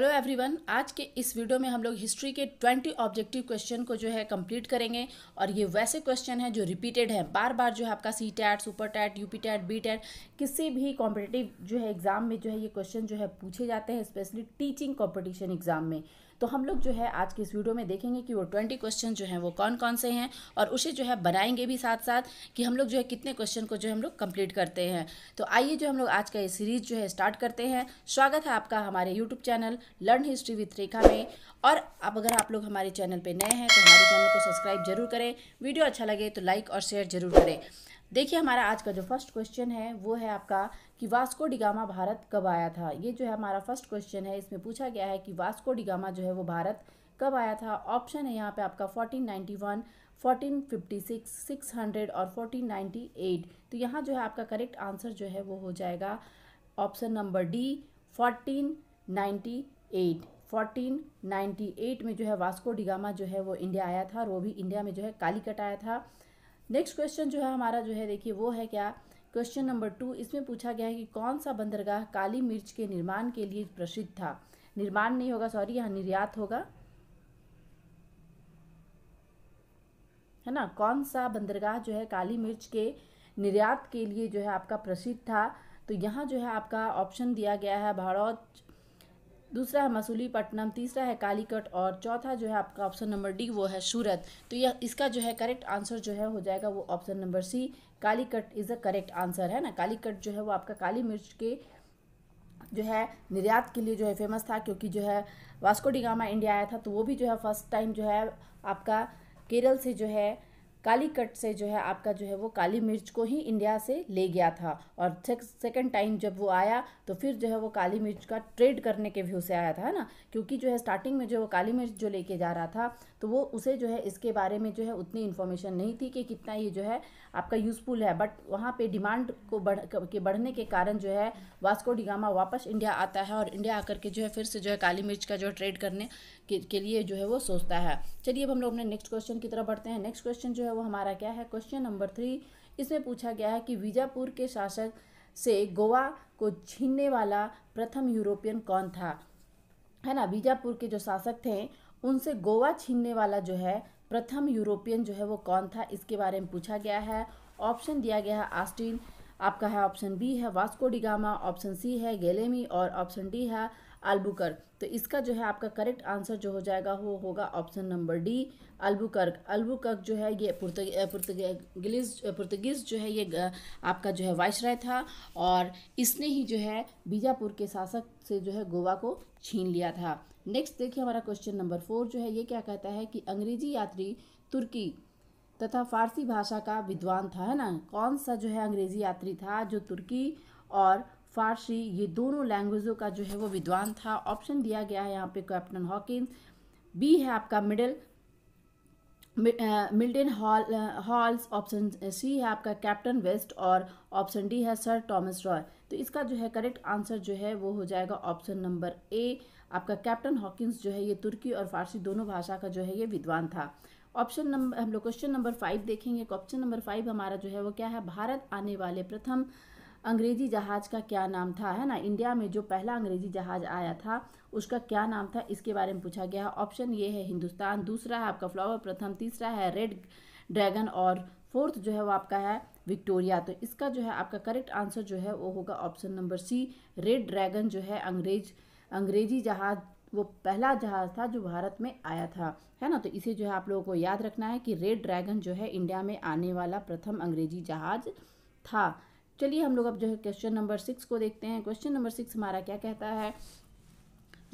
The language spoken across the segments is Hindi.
हेलो एवरीवन आज के इस वीडियो में हम लोग हिस्ट्री के 20 ऑब्जेक्टिव क्वेश्चन को जो है कंप्लीट करेंगे और ये वैसे क्वेश्चन हैं जो रिपीटेड हैं बार बार जो है आपका C TET super TET U P TET B TET किसी भी कॉम्पिटेटिव जो है एग्ज़ाम में जो है ये क्वेश्चन जो है पूछे जाते हैं स्पेशली टीचिंग कॉम्पिटिशन एग्ज़ाम में तो हम लोग जो है आज की इस वीडियो में देखेंगे कि वो ट्वेंटी क्वेश्चन जो हैं वो कौन कौन से हैं और उसे जो है बनाएंगे भी साथ साथ कि हम लोग जो है कितने क्वेश्चन को जो है हम लोग कंप्लीट करते हैं तो आइए जो हम लोग आज का ये सीरीज़ जो है स्टार्ट करते हैं स्वागत है आपका हमारे YouTube channel learn history with Rekha में और अब अगर आप लोग हमारे चैनल पर नए हैं तो हमारे चैनल को सब्सक्राइब जरूर करें वीडियो अच्छा लगे तो लाइक और शेयर जरूर करें देखिए हमारा आज का जो फर्स्ट क्वेश्चन है वो है आपका कि वास्को डिगामा भारत कब आया था ये जो है हमारा फर्स्ट क्वेश्चन है इसमें पूछा गया है कि वास्को डिगामा जो है वो भारत कब आया था ऑप्शन है यहाँ पे आपका 1491, 1456, 600 और 1498 तो यहाँ जो है आपका करेक्ट आंसर जो है वो हो जाएगा ऑप्शन नंबर डी 1498 1498 में जो है वास्को डिगामा जो है वो इंडिया आया था और वो भी इंडिया में जो है कालीकट आया था नेक्स्ट क्वेश्चन जो है हमारा जो है देखिए वो है क्या क्वेश्चन नंबर टू इसमें पूछा गया है कि कौन सा बंदरगाह काली मिर्च के निर्माण के लिए प्रसिद्ध था निर्माण नहीं होगा सॉरी यहाँ निर्यात होगा है ना कौन सा बंदरगाह जो है काली मिर्च के निर्यात के लिए जो है आपका प्रसिद्ध था तो यहाँ जो है आपका ऑप्शन दिया गया है भारत दूसरा है मसूली पट्टनम तीसरा है कालीकट और चौथा जो है आपका ऑप्शन नंबर डी वो है सूरत तो यह इसका जो है करेक्ट आंसर जो है हो जाएगा वो option number C Calicut is the correct answer है ना कालीकट जो है वो आपका काली मिर्च के जो है निर्यात के लिए जो है फेमस था क्योंकि जो है वास्को डिगामा इंडिया आया था तो वो भी जो है फर्स्ट टाइम जो है आपका केरल से जो है काली कट से जो है आपका जो है वो काली मिर्च को ही इंडिया से ले गया था और सेकंड टाइम जब वो आया तो फिर जो है वो काली मिर्च का ट्रेड करने के व्यू से आया था है ना क्योंकि जो है स्टार्टिंग में जो वो काली मिर्च जो लेके जा रहा था तो वो उसे जो है इसके बारे में जो है उतनी इन्फॉर्मेशन नहीं थी कि कितना ये जो है आपका यूज़फुल है बट वहाँ पे डिमांड को बढ़ के बढ़ने के कारण जो है वास्को डिगामा वापस इंडिया आता है और इंडिया आकर के जो है फिर से जो है काली मिर्च का जो है ट्रेड करने के, के लिए जो है वो सोचता है चलिए अब हम लोग अपने नेक्स्ट क्वेश्चन की तरफ बढ़ते हैं नेक्स्ट क्वेश्चन जो है वो हमारा क्या है क्वेश्चन नंबर थ्री इसमें पूछा गया है कि वीजापुर के शासक से गोवा को छीनने वाला प्रथम यूरोपियन कौन था है ना बीजापुर के जो शासक थे उनसे गोवा छीनने वाला जो है प्रथम यूरोपियन जो है वो कौन था इसके बारे में पूछा गया है ऑप्शन दिया गया है आस्टिन आपका है ऑप्शन बी है वास्को डिगामा ऑप्शन सी है गेलेमी और ऑप्शन डी है अल्बुकर्क तो इसका जो है आपका करेक्ट आंसर जो हो जाएगा वो होगा option number D Albuquerque Albuquerque जो है ये पुर्तगीज पुर्तगीज जो है ये आपका जो है वायसराय था और इसने ही जो है बीजापुर के शासक से जो है गोवा को छीन लिया था नेक्स्ट देखिए हमारा क्वेश्चन नंबर फोर जो है ये क्या कहता है कि अंग्रेजी यात्री तुर्की तथा फारसी भाषा का विद्वान था है ना कौन सा जो है अंग्रेजी यात्री था जो तुर्की और फारसी ये दोनों लैंग्वेजों का जो है वो विद्वान था ऑप्शन दिया गया है यहाँ पे कैप्टन हॉकिंस बी है आपका middle Milton hall halls option C है आपका कैप्टन वेस्ट और ऑप्शन डी है सर टॉमस रॉय तो इसका जो है करेक्ट आंसर जो है वो हो जाएगा ऑप्शन नंबर ए आपका कैप्टन हॉकिंस जो है ये तुर्की और फारसी दोनों भाषा का जो है ये विद्वान था ऑप्शन नंबर हम लोग क्वेश्चन नंबर फाइव देखेंगे ऑप्शन नंबर फाइव हमारा जो है वो क्या है भारत आने वाले प्रथम अंग्रेजी जहाज का क्या नाम था है ना इंडिया में जो पहला अंग्रेजी जहाज आया था उसका क्या नाम था इसके बारे में पूछा गया है ऑप्शन ये है हिंदुस्तान दूसरा है आपका फ्लावर प्रथम तीसरा है रेड ड्रैगन और फोर्थ जो है वो आपका है विक्टोरिया तो इसका जो है आपका करेक्ट आंसर जो है वो होगा option number C red dragon जो है अंग्रेज़ अंग्रेजी जहाज़ वो पहला जहाज़ था जो भारत में आया था है ना तो इसे जो है आप लोगों को याद रखना है कि रेड ड्रैगन जो है इंडिया में आने वाला प्रथम अंग्रेजी जहाज़ था चलिए हम लोग अब जो है क्वेश्चन नंबर सिक्स को देखते हैं क्वेश्चन नंबर सिक्स हमारा क्या कहता है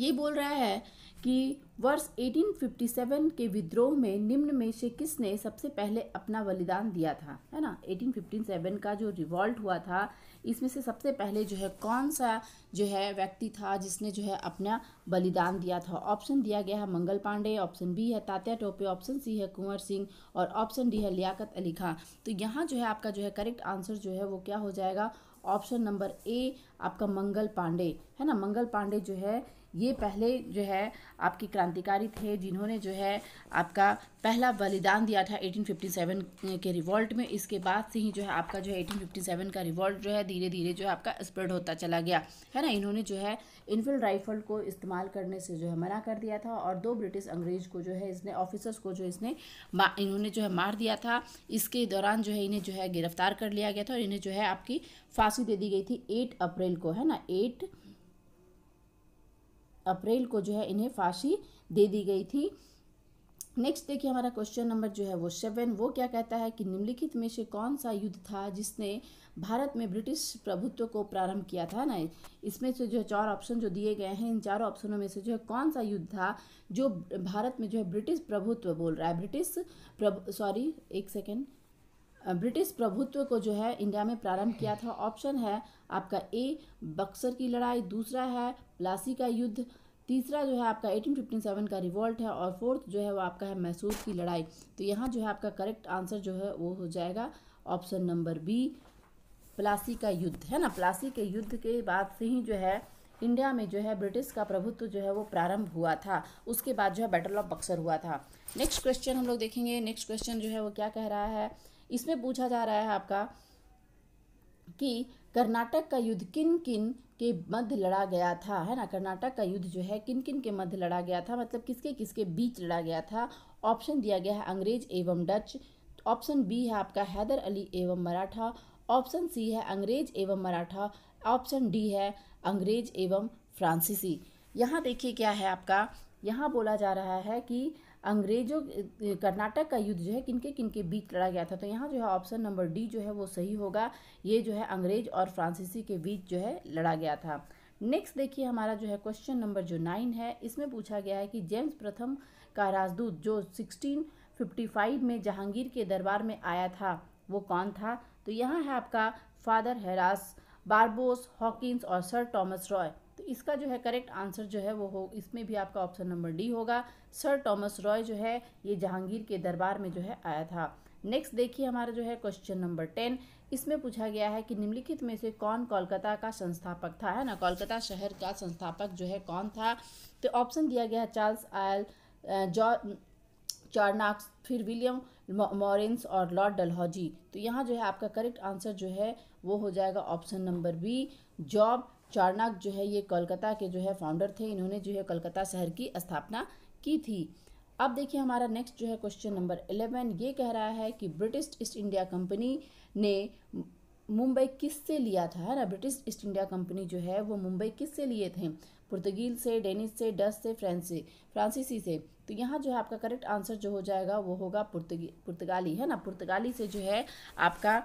ये बोल रहा है कि वर्ष 1857 के विद्रोह में निम्न में से किसने सबसे पहले अपना बलिदान दिया था है ना 1857 का जो रिवॉल्ट हुआ था इसमें से सबसे पहले जो है कौन सा जो है व्यक्ति था जिसने जो है अपना बलिदान दिया था ऑप्शन दिया गया है मंगल पांडे ऑप्शन बी है तात्या टोपे ऑप्शन सी है कुंवर सिंह और ऑप्शन डी है लियाकत अली खां तो यहाँ जो है आपका जो है करेक्ट आंसर जो है वो क्या हो जाएगा ऑप्शन नंबर ए आपका मंगल पांडे है ना मंगल पांडे जो है ये पहले जो है आपकी क्रांतिकारी थे जिन्होंने जो है आपका पहला बलिदान दिया था 1857 के रिवॉल्ट में इसके बाद से ही जो है आपका जो है 1857 का रिवॉल्ट जो है धीरे धीरे जो है आपका स्प्रेड होता चला गया है ना इन्होंने जो है इनफील्ड राइफल को इस्तेमाल करने से जो है मना कर दिया था और दो ब्रिटिश अंग्रेज को जो है इसने ऑफिसर्स को जो इसने इन्होंने जो है मार दिया था इसके दौरान जो है इन्हें जो है गिरफ्तार कर लिया गया था और इन्हें जो है आपकी फांसी दे दी गई थी एट अप्रैल को है ना एट अप्रैल को जो है इन्हें फांसी दे दी गई थी नेक्स्ट देखिए हमारा क्वेश्चन नंबर जो है वो सेवन वो क्या कहता है कि निम्नलिखित में से कौन सा युद्ध था जिसने भारत में ब्रिटिश प्रभुत्व को प्रारंभ किया था ना इसमें से जो है चार ऑप्शन जो दिए गए हैं इन चारों ऑप्शनों में से जो है कौन सा युद्ध था जो भारत में जो है ब्रिटिश प्रभुत्व बोल रहा है ब्रिटिश प्रभु सॉरी एक सेकेंड ब्रिटिश प्रभुत्व को जो है इंडिया में प्रारंभ किया था ऑप्शन है आपका ए बक्सर की लड़ाई दूसरा है प्लासी का युद्ध तीसरा जो है आपका 1857 का रिवॉल्ट है और फोर्थ जो है वो आपका है मैसूर की लड़ाई तो यहाँ जो है आपका करेक्ट आंसर जो है वो हो जाएगा ऑप्शन नंबर बी प्लासी का युद्ध है ना प्लासी के युद्ध के बाद से ही जो है इंडिया में जो है ब्रिटिश का प्रभुत्व जो है वो प्रारंभ हुआ था उसके बाद जो है बैटल ऑफ बक्सर हुआ था नेक्स्ट क्वेश्चन हम लोग देखेंगे नेक्स्ट क्वेश्चन जो है वो क्या कह रहा है इसमें पूछा जा रहा है आपका कि कर्नाटक का युद्ध किन किन के मध्य लड़ा गया था है ना कर्नाटक का युद्ध जो है किन किन के मध्य लड़ा गया था मतलब किसके किसके बीच लड़ा गया था ऑप्शन दिया गया है अंग्रेज एवं डच ऑप्शन बी है आपका हैदर अली एवं मराठा ऑप्शन सी है अंग्रेज एवं मराठा ऑप्शन डी है अंग्रेज एवं फ्रांसीसी यहाँ देखिए क्या है आपका यहाँ बोला जा रहा है कि अंग्रेजों कर्नाटक का युद्ध जो है किनके किनके बीच लड़ा गया था तो यहाँ जो है ऑप्शन नंबर डी जो है वो सही होगा ये जो है अंग्रेज और फ्रांसीसी के बीच जो है लड़ा गया था नेक्स्ट देखिए हमारा जो है क्वेश्चन नंबर जो नाइन है इसमें पूछा गया है कि जेम्स प्रथम का राजदूत जो सिक्सटीन फिफ्टी फाइव में जहांगीर के दरबार में आया था वो कौन था तो यहाँ है आपका फादर हैरास बारबोस हॉकिंस और सर टॉमस रॉय इसका जो है करेक्ट आंसर जो है वो हो इसमें भी आपका ऑप्शन नंबर डी होगा सर टॉमस रॉय जो है ये जहांगीर के दरबार में जो है आया था नेक्स्ट देखिए हमारा जो है क्वेश्चन नंबर टेन इसमें पूछा गया है कि निम्नलिखित में से कौन कोलकाता का संस्थापक था है ना कोलकाता शहर का संस्थापक जो है कौन था तो ऑप्शन दिया गया है चार्ल्स आयल जॉ चार्नाक्स फिर विलियम मॉरेंस और लॉर्ड डलहौजी तो यहाँ जो है आपका करेक्ट आंसर जो है वो हो जाएगा option number B Job Charnock जो है ये कोलकाता के जो है फाउंडर थे इन्होंने जो है कोलकाता शहर की स्थापना की थी अब देखिए हमारा नेक्स्ट जो है क्वेश्चन नंबर इलेवन ये कह रहा है कि ब्रिटिश ईस्ट इंडिया कंपनी ने मुंबई किससे लिया था है ना ब्रिटिश ईस्ट इंडिया कंपनी जो है वो मुंबई किससे लिए थे पुर्तगील से डेनिस से डच से फ्रेंच से फ्रांसीसी से तो यहाँ जो है आपका करेक्ट आंसर जो हो जाएगा वो होगा पुर्तगी पुर्तगाली है ना पुर्तगाली से जो है आपका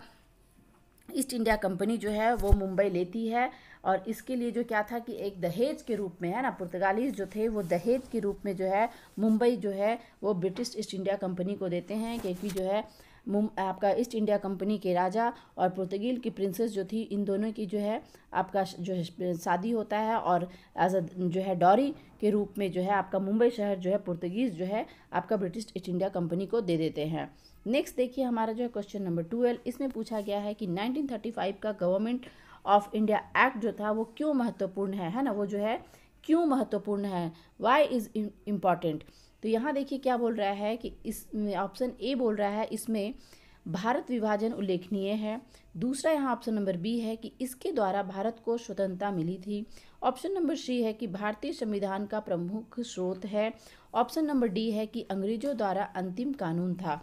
ईस्ट इंडिया कंपनी जो है वो मुंबई लेती है और इसके लिए जो क्या था कि एक दहेज के रूप में है ना पुर्तगालीज जो थे वो दहेज के रूप में जो है मुंबई जो है वो ब्रिटिश ईस्ट इंडिया कंपनी को देते हैं क्योंकि जो है आपका ईस्ट इंडिया कंपनी के राजा और पुर्तगील की प्रिंसेस जो थी इन दोनों की जो है आपका जो है शादी होता है और एज अ जो है डॉरी के रूप में जो है आपका मुंबई शहर जो है पुर्तगीज़ जो है आपका ब्रिटिश ईस्ट इंडिया कंपनी को दे देते हैं नेक्स्ट देखिए हमारा जो है क्वेश्चन नंबर ट्वेल्व इसमें पूछा गया है कि 1935 का गवर्नमेंट ऑफ इंडिया एक्ट जो था वो क्यों महत्वपूर्ण है है ना वो जो है क्यों महत्वपूर्ण है वाई इज़ इम्पॉर्टेंट तो यहाँ देखिए क्या बोल रहा है कि इस ऑप्शन ए बोल रहा है इसमें भारत विभाजन उल्लेखनीय है दूसरा यहाँ ऑप्शन नंबर बी है कि इसके द्वारा भारत को स्वतंत्रता मिली थी ऑप्शन नंबर सी है कि भारतीय संविधान का प्रमुख स्रोत है ऑप्शन नंबर डी है कि अंग्रेजों द्वारा अंतिम कानून था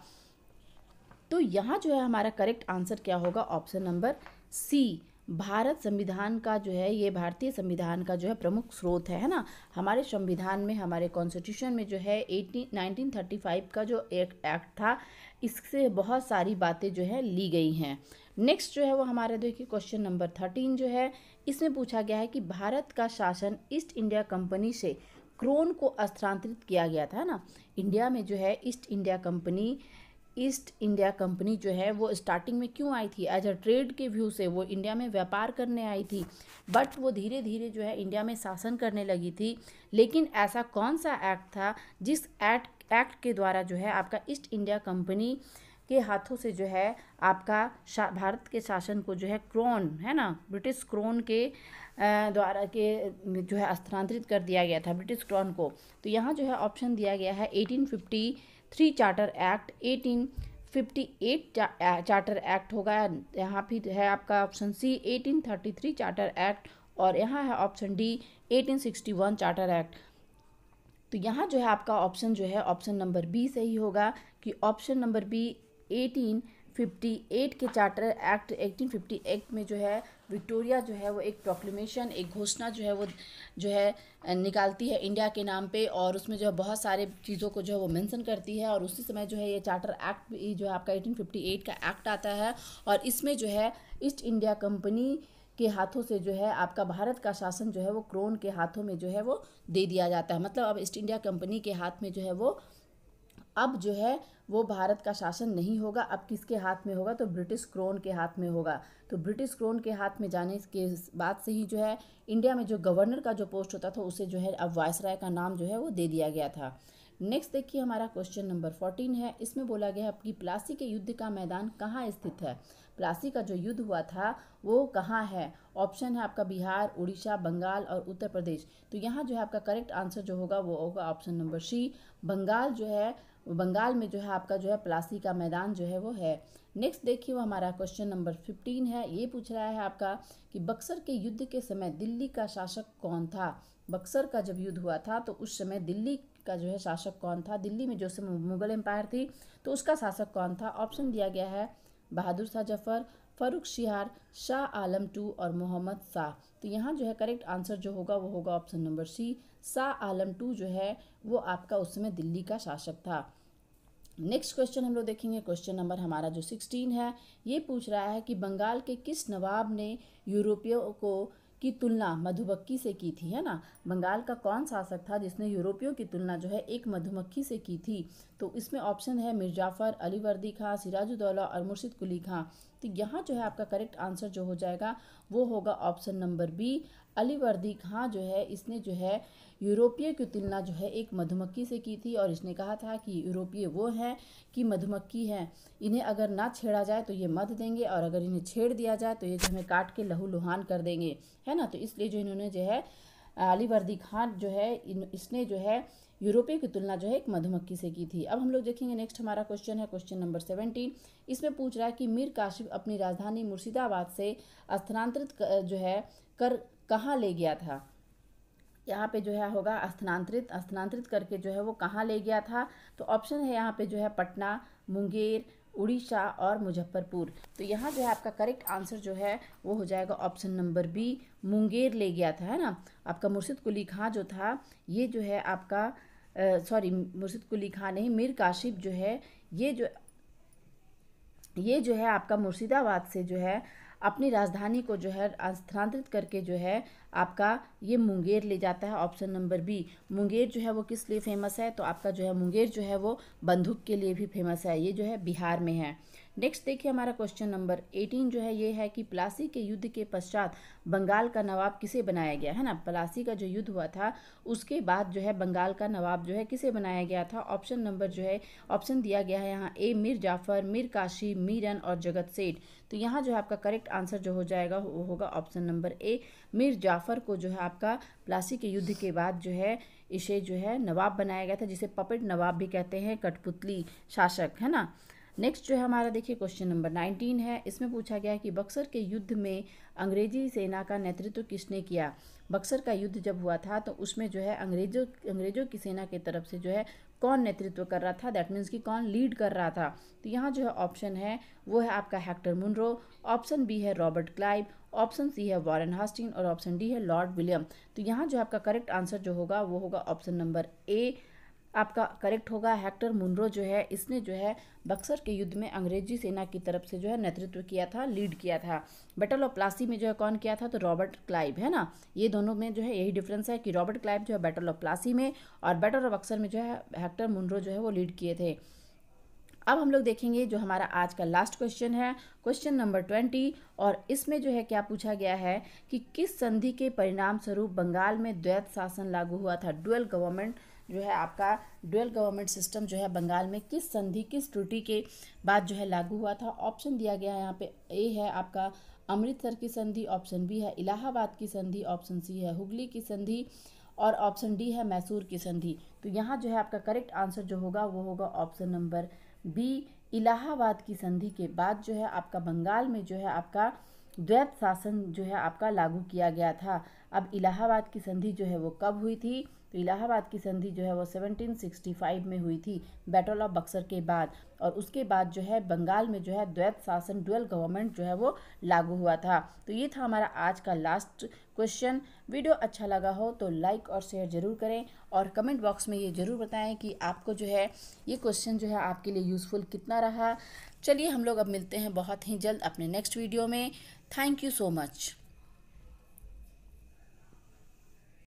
तो यहाँ जो है हमारा करेक्ट आंसर क्या होगा ऑप्शन नंबर सी भारत संविधान का जो है ये भारतीय संविधान का जो है प्रमुख स्रोत है है ना हमारे संविधान में हमारे कॉन्स्टिट्यूशन में जो है एटीन फाइव का जो एक एक्ट था इससे बहुत सारी बातें जो है ली गई हैं नेक्स्ट जो है वो हमारा देखिए क्वेश्चन नंबर थर्टीन जो है इसमें पूछा गया है कि भारत का शासन ईस्ट इंडिया कंपनी से क्रोन को स्थानांतरित किया गया था ना इंडिया में जो है East India Company East India Company जो है वो स्टार्टिंग में क्यों आई थी एज अ ट्रेड के व्यू से वो इंडिया में व्यापार करने आई थी बट वो धीरे धीरे जो है इंडिया में शासन करने लगी थी लेकिन ऐसा कौन सा एक्ट था जिस एक्ट एक्ट के द्वारा जो है आपका ईस्ट इंडिया कंपनी के हाथों से जो है आपका भारत के शासन को जो है क्रोन है ना ब्रिटिश क्रोन के द्वारा के जो है स्थानांतरित कर दिया गया था ब्रिटिश क्रोन को तो यहाँ जो है ऑप्शन दिया गया है eighteen fifty three charter act eighteen fifty eight charter act होगा यहाँ भी है आपका option C eighteen thirty three charter act और यहाँ है option D eighteen sixty one charter act तो यहाँ जो है आपका ऑप्शन जो है ऑप्शन नंबर बी सही होगा कि ऑप्शन नंबर बी एटीन 1858 के चार्टर एक्ट 1858 एक्ट में जो है विक्टोरिया जो है वो एक प्रोक्लेमेशन एक घोषणा जो है वो जो है निकालती है इंडिया के नाम पे और उसमें जो है बहुत सारे चीज़ों को जो है वो मेंशन करती है और उसी समय जो है ये चार्टर एक्ट भी जो है आपका 1858 का एक्ट आता है और इसमें जो है ईस्ट इंडिया कंपनी के हाथों से जो है आपका भारत का शासन जो है वो क्रोन के हाथों में जो है वो दे दिया जाता है मतलब अब ईस्ट इंडिया कंपनी के हाथ में जो है वो अब जो है वो भारत का शासन नहीं होगा अब किसके हाथ में होगा तो ब्रिटिश क्रोन के हाथ में होगा तो ब्रिटिश क्रोन के हाथ में जाने के बाद से ही जो है इंडिया में जो गवर्नर का जो पोस्ट होता था उसे जो है अब वायसराय का नाम जो है वो दे दिया गया था नेक्स्ट देखिए हमारा क्वेश्चन नंबर फोर्टीन है इसमें बोला गया है कि प्लासी के युद्ध का मैदान कहाँ स्थित है प्लासी का जो युद्ध हुआ था वो कहाँ है ऑप्शन है आपका बिहार उड़ीसा बंगाल और उत्तर प्रदेश तो यहाँ जो है आपका करेक्ट आंसर जो होगा वो होगा ऑप्शन नंबर सी बंगाल जो है बंगाल में जो है आपका जो है प्लासी का मैदान जो है वो है नेक्स्ट देखिए वो हमारा क्वेश्चन नंबर फिफ्टीन है ये पूछ रहा है आपका कि बक्सर के युद्ध के समय दिल्ली का शासक कौन था बक्सर का जब युद्ध हुआ था तो उस समय दिल्ली का जो है शासक कौन था दिल्ली में जो मुगल एम्पायर थी तो उसका शासक कौन था ऑप्शन दिया गया है बहादुर शाह जफर फरुख शिहार शाह आलम टू और मोहम्मद शाह तो यहाँ जो है करेक्ट आंसर जो होगा वो होगा option number C Shah Alam two जो है वो आपका उस समय दिल्ली का शासक था नेक्स्ट क्वेश्चन हम लोग देखेंगे क्वेश्चन नंबर हमारा जो सिक्सटीन है ये पूछ रहा है कि बंगाल के किस नवाब ने यूरोपियों को की तुलना मधुमक्खी से की थी है ना बंगाल का कौन शासक था जिसने यूरोपियों की तुलना जो है एक मधुमक्खी से की थी तो इसमें ऑप्शन है मिर्जाफर अली वर्दी खां सिराजुद्दौला और मुर्शिद कुली खां तो यहाँ जो है आपका करेक्ट आंसर जो हो जाएगा वो होगा ऑप्शन नंबर बी अली वर्दी खां जो है इसने जो है यूरोपीय की तुलना जो है एक मधुमक्खी से की थी और इसने कहा था कि यूरोपीय वो हैं कि मधुमक्खी हैं इन्हें अगर ना छेड़ा जाए तो ये मध देंगे और अगर इन्हें छेड़ दिया जाए तो ये हमें काट के लहू लुहान कर देंगे है ना तो इसलिए जो इन्होंने जो है अली वर्दी खान जो है इन इसने जो है यूरोपीय की तुलना जो है एक मधुमक्खी से की थी अब हम लोग देखेंगे नेक्स्ट हमारा क्वेश्चन है क्वेश्चन नंबर सेवेंटीन इसमें पूछ रहा है कि मीर काशिफ अपनी राजधानी मुर्शिदाबाद से स्थानांतरित जो है कर कहाँ ले गया था यहाँ पे जो है होगा स्थानांतरित स्थानांतरित करके जो है वो कहाँ ले गया था तो ऑप्शन है यहाँ पे जो है पटना मुंगेर उड़ीसा और मुजफ्फरपुर तो यहाँ जो है आपका करेक्ट आंसर जो है वो हो जाएगा ऑप्शन नंबर बी मुंगेर ले गया था है ना आपका मुर्शिद कुली खां जो था ये जो है आपका सॉरी मुर्शिद कुली खां नहीं मीर काशिप जो है ये जो ये जो है आपका मुर्शिदाबाद से जो है अपनी राजधानी को जो है स्थानांतरित करके जो है आपका ये मुंगेर ले जाता है ऑप्शन नंबर बी मुंगेर जो है वो किस लिए फेमस है तो आपका जो है मुंगेर जो है वो बंदूक के लिए भी फेमस है ये जो है बिहार में है नेक्स्ट देखिए हमारा क्वेश्चन नंबर एटीन जो है ये है कि प्लासी के युद्ध के पश्चात बंगाल का नवाब किसे बनाया गया है ना प्लासी का जो युद्ध हुआ था उसके बाद जो है बंगाल का नवाब जो है किसे बनाया गया था ऑप्शन नंबर जो है ऑप्शन दिया गया है यहाँ ए मीर जाफर मीर काशी मीरन और जगत सेठ तो यहाँ जो है आपका करेक्ट आंसर जो हो जाएगा वो होगा option number A Mir Jafar को जो है आपका प्लासी के युद्ध के बाद जो है इसे जो है नवाब बनाया गया था जिसे पपेट नवाब भी कहते हैं कठपुतली शासक है ना नेक्स्ट जो है हमारा देखिए क्वेश्चन नंबर नाइनटीन है इसमें पूछा गया है कि बक्सर के युद्ध में अंग्रेजी सेना का नेतृत्व किसने किया बक्सर का युद्ध जब हुआ था तो उसमें जो है अंग्रेजों अंग्रेजों की सेना की तरफ से जो है कौन नेतृत्व कर रहा था दैट मीन्स कि कौन लीड कर रहा था तो यहाँ जो है ऑप्शन है वो है आपका हैक्टर मुनरो ऑप्शन बी है रॉबर्ट क्लाइव ऑप्शन सी है वॉरन हास्टिंग और ऑप्शन डी है लॉर्ड विलियम तो यहाँ जो आपका करेक्ट आंसर जो होगा वो होगा ऑप्शन नंबर ए आपका करेक्ट होगा हेक्टर मुनरो जो है इसने जो है बक्सर के युद्ध में अंग्रेजी सेना की तरफ से जो है नेतृत्व किया था लीड किया था बैटल ऑफ प्लासी में जो है कौन किया था तो रॉबर्ट क्लाइव है ना ये दोनों में जो है यही डिफरेंस है कि रॉबर्ट क्लाइव जो है बैटल ऑफ प्लासी में और बैटल ऑफ बक्सर में जो है हेक्टर मुनरो जो है वो लीड किए थे अब हम लोग देखेंगे जो हमारा आज का लास्ट क्वेश्चन है क्वेश्चन नंबर ट्वेंटी और इसमें जो है क्या पूछा गया है कि किस संधि के परिणाम स्वरूप बंगाल में द्वैत शासन लागू हुआ था डुअल गवर्नमेंट जो है आपका डुअल गवर्नमेंट सिस्टम जो है बंगाल में किस संधि किस त्रुटि के बाद जो है लागू हुआ था ऑप्शन दिया गया है यहाँ पे ए है आपका अमृतसर की संधि ऑप्शन बी है इलाहाबाद की संधि ऑप्शन सी है हुगली की संधि और ऑप्शन डी है मैसूर की संधि तो यहाँ जो है आपका करेक्ट आंसर जो होगा वो होगा ऑप्शन नंबर बी इलाहाबाद की संधि के बाद जो है आपका बंगाल में जो है आपका द्वैत शासन जो है आपका लागू किया गया था अब इलाहाबाद की संधि जो है वो कब हुई थी तो इलाहाबाद की संधि जो है वो 1765 में हुई थी बैटल ऑफ बक्सर के बाद और उसके बाद जो है बंगाल में जो है द्वैत शासन डुअल गवर्नमेंट जो है वो लागू हुआ था तो ये था हमारा आज का लास्ट क्वेश्चन वीडियो अच्छा लगा हो तो लाइक और शेयर ज़रूर करें और कमेंट बॉक्स में ये ज़रूर बताएं कि आपको जो है ये क्वेश्चन जो है आपके लिए यूज़फुल कितना रहा चलिए हम लोग अब मिलते हैं बहुत ही जल्द अपने नेक्स्ट वीडियो में थैंक यू सो मच